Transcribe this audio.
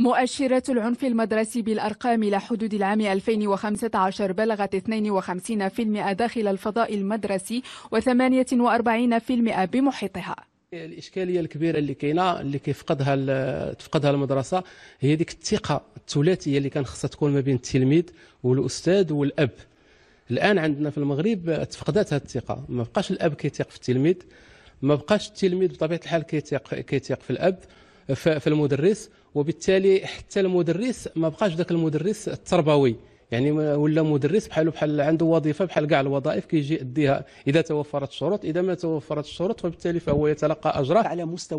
مؤشرات العنف المدرسي بالأرقام إلى حدود العام 2015 بلغت 52% داخل الفضاء المدرسي و48% بمحيطها الاشكاليه الكبيره اللي كاينه اللي كيفقدها تفقدها المدرسه هي ديك الثقه الثلاثيه اللي كان خصها تكون ما بين التلميذ والاستاذ والاب الان عندنا في المغرب تفقدت هذه الثقه ما بقاش الاب كيثق في التلميذ ما بقاش التلميذ بطبيعه الحال كيثق كيثق في الاب في المدرس وبالتالي حتى المدرس ما بقاش ذاك المدرس التربوي يعني ولا مدرس بحاله بحال عنده وظيفه بحال كاع الوظائف كيجي يأديها اذا توفرت الشروط اذا ما توفرت الشروط فبالتالي فهو يتلقى اجره على مستوى